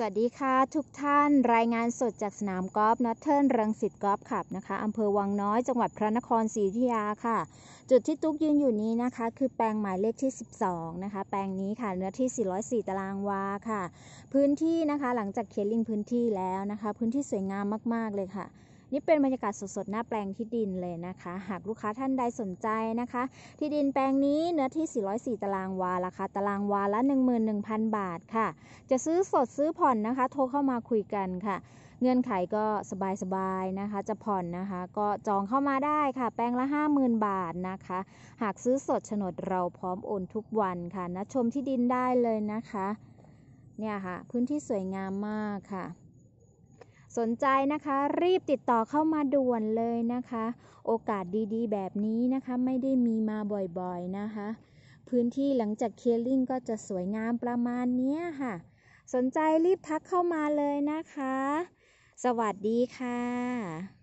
สวัสดีค่ะ ทุกท่านรายงานสดจากสนามกอล์ฟนัทเทิร์นรังสิตกอล์ฟคลับนะคะอำเภอวังน้อยจังหวัดพระนครศรีอยุธยาค่ะ จุดที่ตุ๊กยืนอยู่นี้นะคะ คือแปลงหมายเลขที่ 12นะคะ แปลงนี้ค่ะเนื้อที่ 404 ตารางวาค่ะพื้นที่นะคะหลังจากเคลียร์งพื้นที่แล้วนะคะ พื้นที่สวยงามมาก ๆ เลยค่ะนี่เป็นบรรยากาศสดๆ หน้าแปลงที่ดินเลยนะคะ หากลูกค้าท่านใดสนใจนะคะ ที่ดินแปลงนี้เนื้อที่ 404ตารางวาราคาตารางวาละ 11,000 บาทค่ะ จะซื้อสดซื้อผ่อนนะคะ โทรเข้ามาคุยกันค่ะ เงื่อนไขก็สบายๆนะคะ จะผ่อนนะคะก็จองเข้ามาได้ค่ะ แปลงละ 50,000 บาทนะคะ หากซื้อสดโฉนดเราพร้อมโอนทุกวันค่ะนะชมที่ดินได้เลยนะคะ เนี่ยค่ะ พื้นที่สวยงามมากค่ะสนใจนะคะ รีบติดต่อเข้ามาด่วนเลยนะคะ โอกาสดีๆ แบบนี้นะคะ ไม่ได้มีมาบ่อยๆนะคะ พื้นที่หลังจากเคลียร์ลิงก็จะสวยงามประมาณนี้ค่ะ สนใจรีบทักเข้ามาเลยนะคะ สวัสดีค่ะ